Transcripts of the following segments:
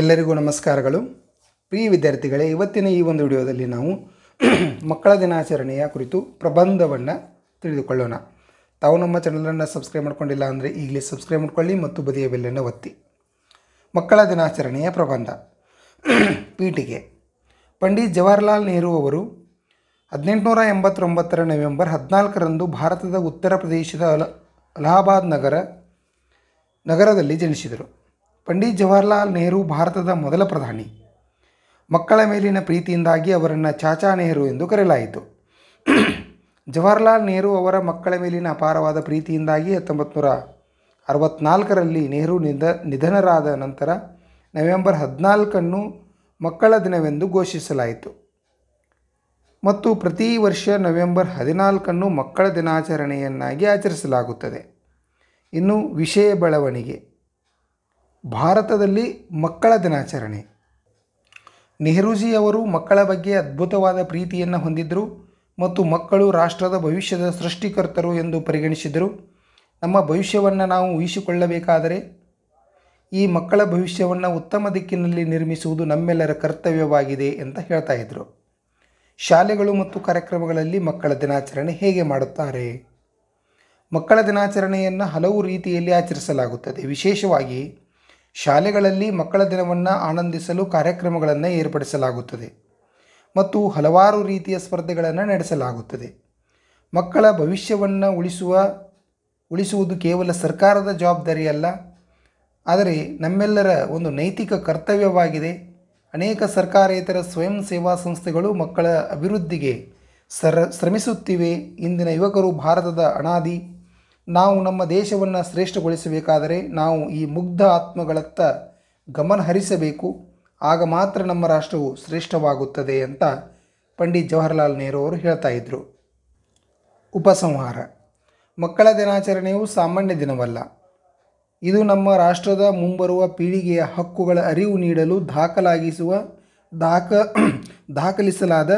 ಎಲ್ಲರಿಗೂ ನಮಸ್ಕಾರಗಳು ಪ್ರಿಯ ವಿದ್ಯಾರ್ಥಿಗಳೇ ಇವತ್ತಿನ ಈ ಒಂದು ವಿಡಿಯೋದಲ್ಲಿ ನಾವು ಮಕ್ಕಳ ದಿನಾಚರಣೆಯ ಕುರಿತು ಪ್ರಬಂಧವನ್ನು ತಿಳಿದುಕೊಳ್ಳೋಣ ತಾವು ನಮ್ಮ ಚಾನಲನ್ನು ಸಬ್ಸ್ಕ್ರೈಬ್ ಮಾಡಿಕೊಂಡಿಲ್ಲ ಅಂದರೆ ಈಗಲೇ ಸಬ್ಸ್ಕ್ರೈಬ್ ಮಾಡಿಕೊಳ್ಳಿ ಮತ್ತು ಬದಿಯ ಬೆಲ್ಲನ್ನು ಒತ್ತಿ ಮಕ್ಕಳ ದಿನಾಚರಣೆಯ ಪ್ರಬಂಧ ಪೀಠಿಗೆ ಪಂಡಿತ್ ಜವಾಹರ್ಲಾಲ್ ನೆಹರು ಅವರು ಹದಿನೆಂಟುನೂರ ಎಂಬತ್ತೊಂಬತ್ತರ ನವೆಂಬರ್ ಹದಿನಾಲ್ಕರಂದು ಭಾರತದ ಉತ್ತರ ಪ್ರದೇಶದ ಅಲ ಅಲಹಾಬಾದ್ ನಗರ ನಗರದಲ್ಲಿ ಜನಿಸಿದರು ಪಂಡಿತ್ ಜವಾಹರ್ಲಾಲ್ ನೆಹರು ಭಾರತದ ಮೊದಲ ಪ್ರಧಾನಿ ಮಕ್ಕಳ ಮೇಲಿನ ಪ್ರೀತಿಯಿಂದಾಗಿ ಅವರನ್ನು ಚಾಚಾ ನೆಹರು ಎಂದು ಕರೆಯಲಾಯಿತು ಜವಾಹರ್ಲಾಲ್ ನೆಹರು ಅವರ ಮಕ್ಕಳ ಮೇಲಿನ ಅಪಾರವಾದ ಪ್ರೀತಿಯಿಂದಾಗಿ ಹತ್ತೊಂಬತ್ತು ನೂರ ಅರವತ್ನಾಲ್ಕರಲ್ಲಿ ನೆಹರು ನಿಧ ನಿಧನರಾದ ನಂತರ ನವೆಂಬರ್ ಹದಿನಾಲ್ಕನ್ನು ಮಕ್ಕಳ ದಿನವೆಂದು ಘೋಷಿಸಲಾಯಿತು ಮತ್ತು ಪ್ರತಿ ವರ್ಷ ನವೆಂಬರ್ ಹದಿನಾಲ್ಕನ್ನು ಮಕ್ಕಳ ದಿನಾಚರಣೆಯನ್ನಾಗಿ ಆಚರಿಸಲಾಗುತ್ತದೆ ಇನ್ನು ವಿಷಯ ಬೆಳವಣಿಗೆ ಭಾರತದಲ್ಲಿ ಮಕ್ಕಳ ದಿನಾಚರಣೆ ನೆಹರೂಜಿಯವರು ಮಕ್ಕಳ ಬಗ್ಗೆ ಅದ್ಭುತವಾದ ಪ್ರೀತಿಯನ್ನು ಹೊಂದಿದ್ದರು ಮತ್ತು ಮಕ್ಕಳು ರಾಷ್ಟ್ರದ ಭವಿಷ್ಯದ ಸೃಷ್ಟಿಕರ್ತರು ಎಂದು ಪರಿಗಣಿಸಿದರು ನಮ್ಮ ಭವಿಷ್ಯವನ್ನು ನಾವು ಊಹಿಸಿಕೊಳ್ಳಬೇಕಾದರೆ ಈ ಮಕ್ಕಳ ಭವಿಷ್ಯವನ್ನು ಉತ್ತಮ ದಿಕ್ಕಿನಲ್ಲಿ ನಿರ್ಮಿಸುವುದು ನಮ್ಮೆಲ್ಲರ ಕರ್ತವ್ಯವಾಗಿದೆ ಅಂತ ಹೇಳ್ತಾ ಇದ್ದರು ಶಾಲೆಗಳು ಮತ್ತು ಕಾರ್ಯಕ್ರಮಗಳಲ್ಲಿ ಮಕ್ಕಳ ದಿನಾಚರಣೆ ಹೇಗೆ ಮಾಡುತ್ತಾರೆ ಮಕ್ಕಳ ದಿನಾಚರಣೆಯನ್ನು ಹಲವು ರೀತಿಯಲ್ಲಿ ಆಚರಿಸಲಾಗುತ್ತದೆ ವಿಶೇಷವಾಗಿ ಶಾಲೆಗಳಲ್ಲಿ ಮಕ್ಕಳ ದಿನವನ್ನು ಆನಂದಿಸಲು ಕಾರ್ಯಕ್ರಮಗಳನ್ನು ಏರ್ಪಡಿಸಲಾಗುತ್ತದೆ ಮತ್ತು ಹಲವಾರು ರೀತಿಯ ಸ್ಪರ್ಧೆಗಳನ್ನು ನಡೆಸಲಾಗುತ್ತದೆ ಮಕ್ಕಳ ಭವಿಷ್ಯವನ್ನು ಉಳಿಸುವ ಉಳಿಸುವುದು ಕೇವಲ ಸರ್ಕಾರದ ಜವಾಬ್ದಾರಿಯಲ್ಲ ಆದರೆ ನಮ್ಮೆಲ್ಲರ ಒಂದು ನೈತಿಕ ಕರ್ತವ್ಯವಾಗಿದೆ ಅನೇಕ ಸರ್ಕಾರೇತರ ಸ್ವಯಂ ಸೇವಾ ಸಂಸ್ಥೆಗಳು ಮಕ್ಕಳ ಅಭಿವೃದ್ಧಿಗೆ ಸರ ಶ್ರಮಿಸುತ್ತಿವೆ ಇಂದಿನ ಯುವಕರು ಭಾರತದ ಅನಾದಿ ನಾವು ನಮ್ಮ ದೇಶವನ್ನು ಶ್ರೇಷ್ಠಗೊಳಿಸಬೇಕಾದರೆ ನಾವು ಈ ಮುಗ್ಧ ಆತ್ಮಗಳತ್ತ ಗಮನ ಹರಿಸಬೇಕು ಆಗ ಮಾತ್ರ ನಮ್ಮ ರಾಷ್ಟ್ರವು ಶ್ರೇಷ್ಠವಾಗುತ್ತದೆ ಅಂತ ಪಂಡಿತ್ ಜವಾಹರಲಾಲ್ ನೆಹರು ಅವರು ಹೇಳ್ತಾ ಇದ್ದರು ಉಪಸಂಹಾರ ಮಕ್ಕಳ ದಿನಾಚರಣೆಯು ಸಾಮಾನ್ಯ ದಿನವಲ್ಲ ಇದು ನಮ್ಮ ರಾಷ್ಟ್ರದ ಮುಂಬರುವ ಪೀಳಿಗೆಯ ಹಕ್ಕುಗಳ ಅರಿವು ನೀಡಲು ದಾಖಲಾಗಿಸುವ ದಾಖ ದಾಖಲಿಸಲಾದ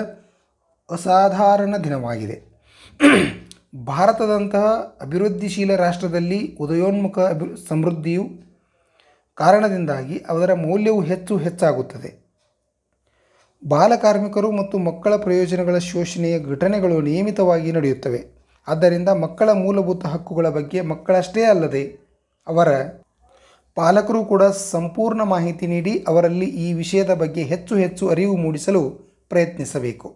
ಅಸಾಧಾರಣ ದಿನವಾಗಿದೆ ಭಾರತದಂತಹ ಅಭಿವೃದ್ಧಿಶೀಲ ರಾಷ್ಟ್ರದಲ್ಲಿ ಉದಯೋನ್ಮುಖ ಅಭಿ ಸಮೃದ್ಧಿಯು ಕಾರಣದಿಂದಾಗಿ ಅದರ ಮೌಲ್ಯವು ಹೆಚ್ಚು ಹೆಚ್ಚಾಗುತ್ತದೆ ಬಾಲಕಾರ್ಮಿಕರು ಮತ್ತು ಮಕ್ಕಳ ಪ್ರಯೋಜನಗಳ ಶೋಷಣೆಯ ಘಟನೆಗಳು ನಿಯಮಿತವಾಗಿ ನಡೆಯುತ್ತವೆ ಆದ್ದರಿಂದ ಮಕ್ಕಳ ಮೂಲಭೂತ ಹಕ್ಕುಗಳ ಬಗ್ಗೆ ಮಕ್ಕಳಷ್ಟೇ ಅಲ್ಲದೆ ಅವರ ಪಾಲಕರು ಕೂಡ ಸಂಪೂರ್ಣ ಮಾಹಿತಿ ನೀಡಿ ಅವರಲ್ಲಿ ಈ ವಿಷಯದ ಬಗ್ಗೆ ಹೆಚ್ಚು ಹೆಚ್ಚು ಅರಿವು ಮೂಡಿಸಲು ಪ್ರಯತ್ನಿಸಬೇಕು